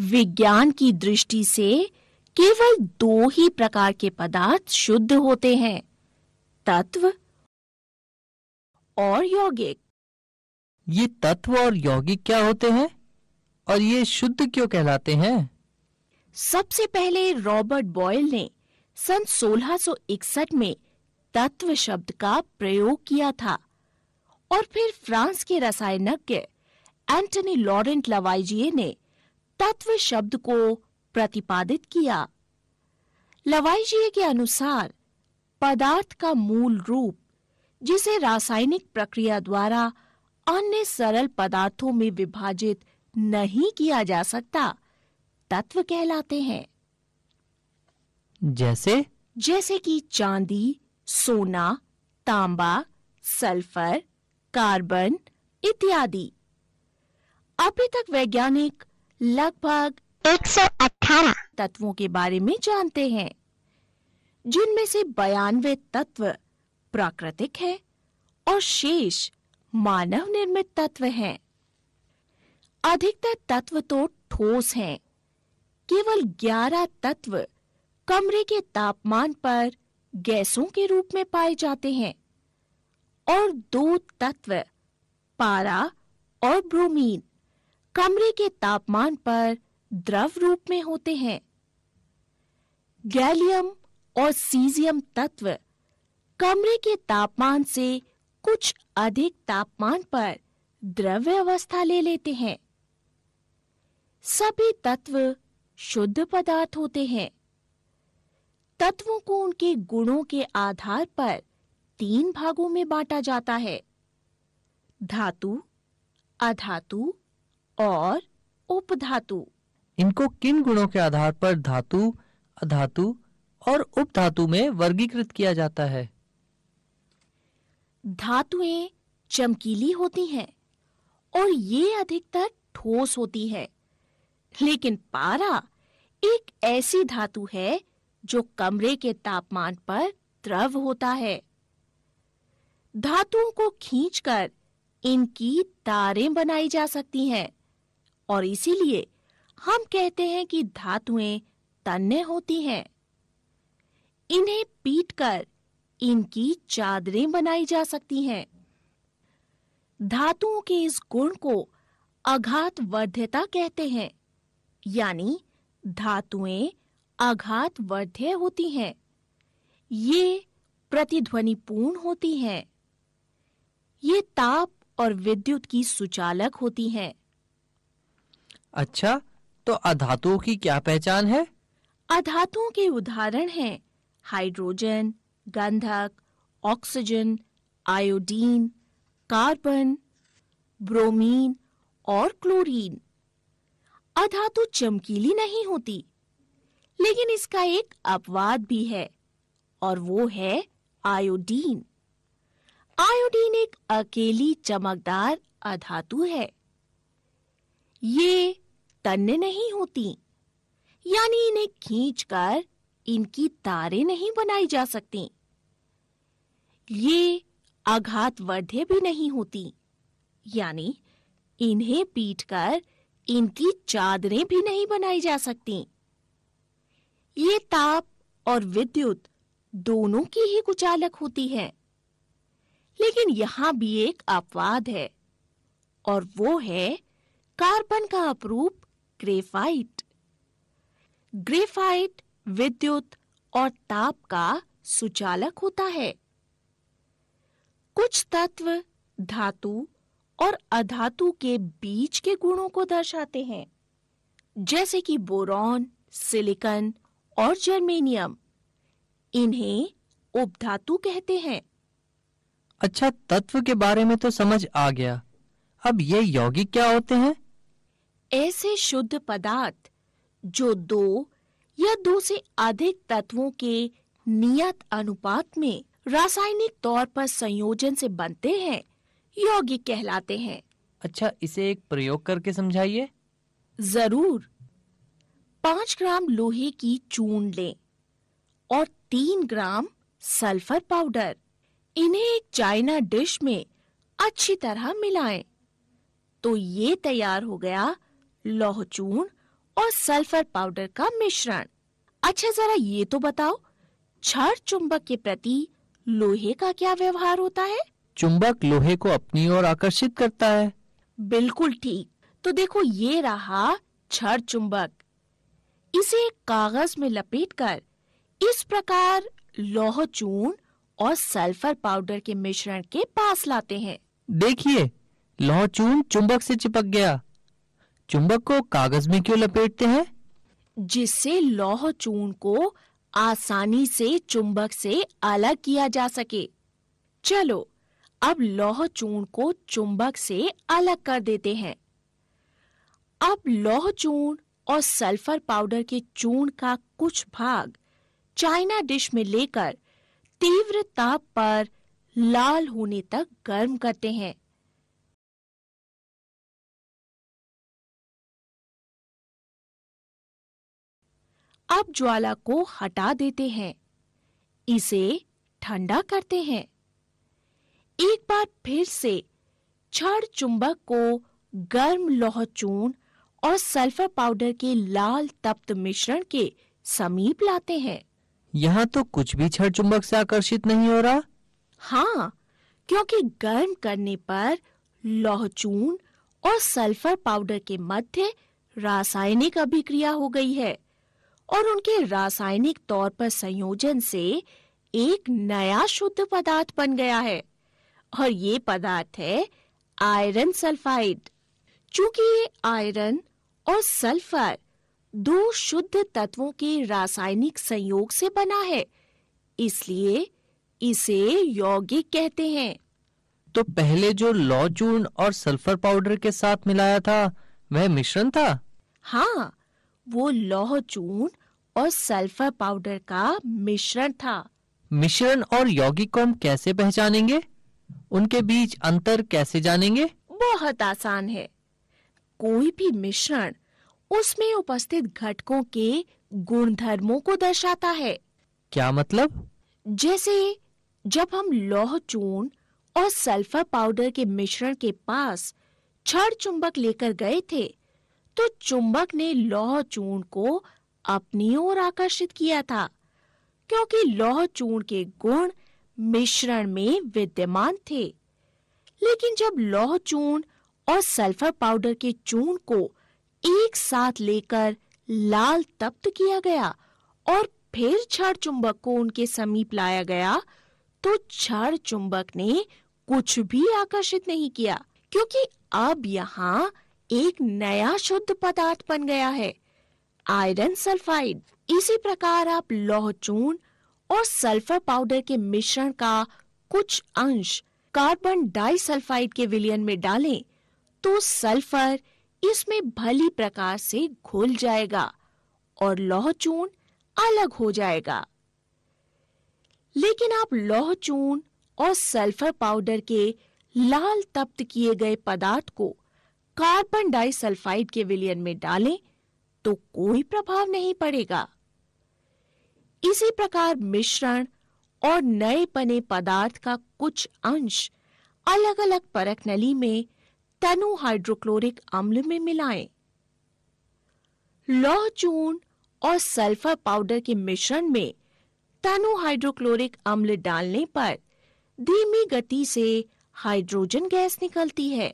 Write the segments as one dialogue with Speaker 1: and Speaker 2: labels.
Speaker 1: विज्ञान की दृष्टि से केवल दो ही प्रकार के पदार्थ शुद्ध होते हैं तत्व और यौगिक ये तत्व
Speaker 2: और यौगिक क्या होते हैं और ये शुद्ध क्यों कहलाते हैं
Speaker 1: सबसे पहले रॉबर्ट बॉयल ने सन 1661 में तत्व शब्द का प्रयोग किया था और फिर फ्रांस के रसायनज्ञ एंटनी लॉरेंट लवाइजिए ने तत्व शब्द को प्रतिपादित किया लवाइजिए के अनुसार पदार्थ का मूल रूप जिसे रासायनिक प्रक्रिया द्वारा अन्य सरल पदार्थों में विभाजित नहीं किया जा सकता तत्व कहलाते हैं जैसे जैसे कि चांदी सोना तांबा सल्फर कार्बन इत्यादि अभी तक वैज्ञानिक लगभग 118 तत्वों के बारे में जानते हैं जिनमें से बयानवे तत्व प्राकृतिक हैं और शेष मानव निर्मित तत्व हैं अधिकतर तत्व तो ठोस हैं केवल 11 तत्व कमरे के तापमान पर गैसों के रूप में पाए जाते हैं और दो तत्व पारा और ब्रोमीन कमरे के तापमान पर द्रव रूप में होते हैं गैलियम और सीजियम तत्व कमरे के तापमान से कुछ अधिक तापमान पर द्रव्य अवस्था ले लेते हैं सभी तत्व शुद्ध पदार्थ होते हैं तत्वों को उनके गुणों के आधार पर तीन भागों में बांटा जाता है धातु अधातु और उपधातु
Speaker 2: इनको किन गुणों के आधार पर धातु अधातु और उपधातु में वर्गीकृत किया जाता है
Speaker 1: धातुएं चमकीली होती हैं और ये अधिकतर ठोस होती है लेकिन पारा एक ऐसी धातु है जो कमरे के तापमान पर द्रव होता है धातुओं को खींचकर इनकी तारें बनाई जा सकती हैं और इसीलिए हम कहते हैं कि धातुएं तन्य होती हैं इन्हें पीटकर इनकी चादरें बनाई जा सकती हैं धातुओं के इस गुण को अघात वर्ध्यता कहते हैं यानी धातुएं अघात वर्ध्य होती हैं ये प्रतिध्वनिपूर्ण होती हैं ये ताप और विद्युत की सुचालक होती हैं
Speaker 2: अच्छा तो अधातुओं की क्या पहचान है
Speaker 1: अधातुओं के उदाहरण हैं हाइड्रोजन गंधक ऑक्सीजन आयोडीन कार्बन ब्रोमीन और क्लोरीन अधातु चमकीली नहीं होती लेकिन इसका एक अपवाद भी है और वो है आयोडीन आयोडीन एक अकेली चमकदार अधातु है ये तन्य नहीं होती यानी इन्हें खींचकर इनकी तारे नहीं बनाई जा सकती ये आघातवर्ध्य भी नहीं होती यानी इन्हें पीटकर इनकी चादरें भी नहीं बनाई जा सकती ये ताप और विद्युत दोनों की ही कुचालक होती है लेकिन यहां भी एक अपवाद है और वो है कार्बन का अपरूप ग्रेफाइट ग्रेफाइट विद्युत और ताप का सुचालक होता है कुछ तत्व धातु और अधातु के बीच के गुणों को दर्शाते हैं जैसे कि बोरॉन सिलिकन और जर्मेनियम इन्हें उपधातु कहते हैं
Speaker 2: अच्छा तत्व के बारे में तो समझ आ गया अब ये यौगिक
Speaker 1: क्या होते हैं ऐसे शुद्ध पदार्थ जो दो या दो से अधिक तत्वों के नियत अनुपात में रासायनिक तौर पर संयोजन से बनते हैं यौगिक कहलाते हैं
Speaker 2: अच्छा इसे
Speaker 1: एक प्रयोग करके समझाइए जरूर पाँच ग्राम लोहे की चून लें और तीन ग्राम सल्फर पाउडर इन्हें एक चाइना डिश में अच्छी तरह मिलाएं तो ये तैयार हो गया लौह चून और सल्फर पाउडर का मिश्रण अच्छा जरा ये तो बताओ छड़ चुंबक के प्रति लोहे का क्या व्यवहार होता है
Speaker 2: चुंबक लोहे को अपनी ओर आकर्षित करता है
Speaker 1: बिल्कुल ठीक तो देखो ये रहा छड़ चुंबक इसे कागज में लपेटकर इस प्रकार लौह चून और सल्फर पाउडर के मिश्रण के पास लाते हैं
Speaker 2: देखिए लौह चून चुंबक से चिपक गया चुंबक को कागज में क्यों लपेटते हैं
Speaker 1: जिससे लौह चूर्ण को आसानी से चुंबक से अलग किया जा सके चलो अब लौह चूर्ण को चुंबक से अलग कर देते हैं अब लौह चूर्ण और सल्फर पाउडर के चूर्ण का कुछ भाग चाइना डिश में लेकर तीव्र ताप पर लाल होने तक गर्म करते हैं अब ज्वाला को हटा देते हैं इसे ठंडा करते हैं एक बार फिर से छड़ चुंबक को गर्म लोह चून और सल्फर पाउडर के लाल तप्त मिश्रण के समीप लाते हैं
Speaker 2: यहाँ तो कुछ भी छड़ चुंबक से आकर्षित नहीं हो रहा
Speaker 1: हाँ क्योंकि गर्म करने पर लोह चून और सल्फर पाउडर के मध्य रासायनिक अभिक्रिया हो गई है और उनके रासायनिक तौर पर संयोजन से एक नया शुद्ध पदार्थ बन गया है और ये पदार्थ है आयरन सल्फाइड चूंकि ये आयरन और सल्फर दो शुद्ध तत्वों के रासायनिक संयोग से बना है इसलिए इसे यौगिक कहते हैं
Speaker 2: तो पहले जो लौ चूर्ण और सल्फर पाउडर के साथ मिलाया था वह मिश्रण था
Speaker 1: हाँ वो लौह चूर्ण और सल्फर पाउडर का मिश्रण था
Speaker 2: मिश्रण और यौगिक को हम कैसे पहचानेंगे उनके बीच अंतर कैसे जानेंगे
Speaker 1: बहुत आसान है कोई भी मिश्रण उसमें उपस्थित घटकों के गुणधर्मों को दर्शाता है
Speaker 2: क्या मतलब
Speaker 1: जैसे जब हम लौह चून और सल्फर पाउडर के मिश्रण के पास छड़ चुंबक लेकर गए थे तो चुंबक ने लौह चून को अपनी ओर आकर्षित किया था क्योंकि लौह चूर्ण के गुण मिश्रण में विद्यमान थे लेकिन जब लौह चूर्ण और सल्फर पाउडर के चूर्ण को एक साथ लेकर लाल तप्त किया गया और फिर छड़ चुंबक को उनके समीप लाया गया तो छड़ चुंबक ने कुछ भी आकर्षित नहीं किया क्योंकि अब यहाँ एक नया शुद्ध पदार्थ बन गया है आयरन सल्फाइड इसी प्रकार आप लौह चून और सल्फर पाउडर के मिश्रण का कुछ अंश कार्बन डाइसल्फाइड के विलयन में डालें तो सल्फर इसमें भली प्रकार से घुल जाएगा और लौह चून अलग हो जाएगा लेकिन आप लौह चून और सल्फर पाउडर के लाल तप्त किए गए पदार्थ को कार्बन डाइसल्फाइड के विलयन में डालें तो कोई प्रभाव नहीं पड़ेगा इसी प्रकार मिश्रण और नए बने पदार्थ का कुछ अंश अलग अलग परख नली में तनु हाइड्रोक्लोरिक अम्ल में मिलाएं। लौह चून और सल्फर पाउडर के मिश्रण में तनु हाइड्रोक्लोरिक अम्ल डालने पर धीमी गति से हाइड्रोजन गैस निकलती है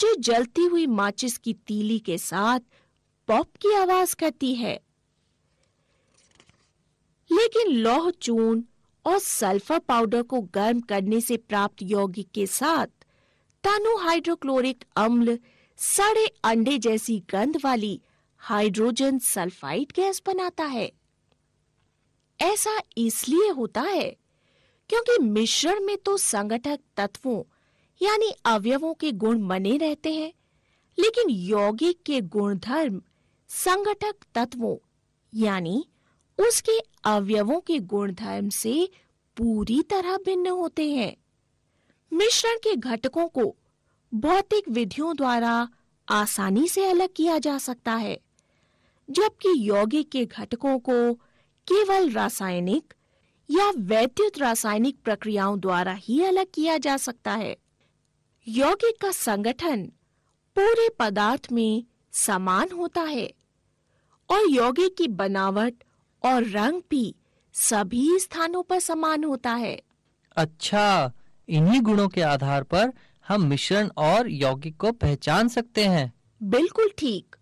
Speaker 1: जो जलती हुई माचिस की तीली के साथ पॉप की आवाज करती है लेकिन लौह चून और सल्फर पाउडर को गर्म करने से प्राप्त यौगिक के साथ तानु हाइड्रोक्लोरिक अम्ल सड़े अंडे जैसी गंध वाली हाइड्रोजन सल्फाइड गैस बनाता है ऐसा इसलिए होता है क्योंकि मिश्रण में तो संगठक तत्वों यानी अवयवों के गुण मने रहते हैं लेकिन यौगिक के गुणधर्म संगठक तत्वों यानी उसके अवयवों के गुणधर्म से पूरी तरह भिन्न होते हैं मिश्रण के घटकों को भौतिक विधियों द्वारा आसानी से अलग किया जा सकता है जबकि यौगिक के घटकों को केवल रासायनिक या वैद्युत रासायनिक प्रक्रियाओं द्वारा ही अलग किया जा सकता है यौगिक का संगठन पूरे पदार्थ में समान होता है और योगे की बनावट और रंग भी सभी स्थानों पर समान होता है
Speaker 2: अच्छा इन्हीं गुणों के आधार पर हम मिश्रण और यौगिक को पहचान
Speaker 1: सकते हैं बिल्कुल ठीक